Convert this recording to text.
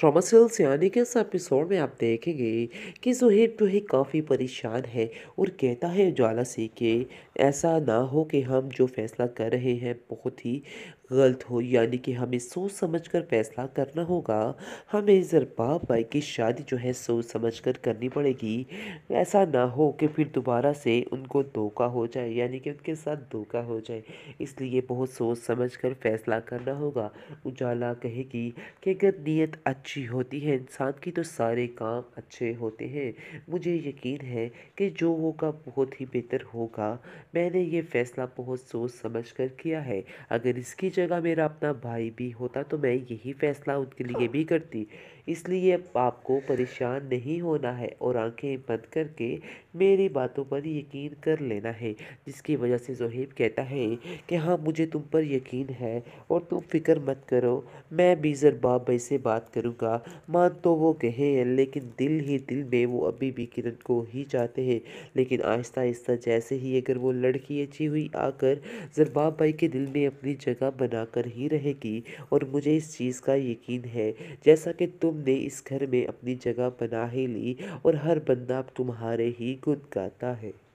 trauma sales यानी आने के इस एपिसोड में आप देखेंगे कि जुहेब जो है काफ़ी परेशान है और कहता है उजाला से कि ऐसा ना हो कि हम जो फ़ैसला कर रहे हैं बहुत ही गलत हो यानी कि हमें सोच समझ कर फैसला करना होगा हमें जरबाब भाई की शादी जो है सोच समझ कर करनी पड़ेगी ऐसा ना हो कि फिर दोबारा से उनको धोखा हो जाए यानी कि उनके साथ धोखा हो जाए इसलिए बहुत सोच समझ कर फैसला करना होगा उजाला कहेगी कि अगर नीयत अच्छी अच्छी होती है इंसान की तो सारे काम अच्छे होते हैं मुझे यकीन है कि जो होगा बहुत ही बेहतर होगा मैंने ये फ़ैसला बहुत सोच समझ कर किया है अगर इसकी जगह मेरा अपना भाई भी होता तो मैं यही फ़ैसला उनके लिए भी करती इसलिए आपको परेशान नहीं होना है और आंखें बंद करके मेरी बातों पर यकीन कर लेना है जिसकी वजह से जोहेब कहता है कि हाँ मुझे तुम पर यकीन है और तुम फिक्र मत करो मैं भी जरबाब भाई से बात करूँगा चुका मान तो वो कहे लेकिन दिल ही दिल में वो अभी भी किरण को ही चाहते हैं लेकिन आहिस्ता आहिस्ता जैसे ही अगर वो लड़की अच्छी हुई आकर जरबाब भाई के दिल में अपनी जगह बनाकर ही रहेगी और मुझे इस चीज़ का यकीन है जैसा कि तुमने इस घर में अपनी जगह बना ही ली और हर बंदा तुम्हारे ही गुन गाता है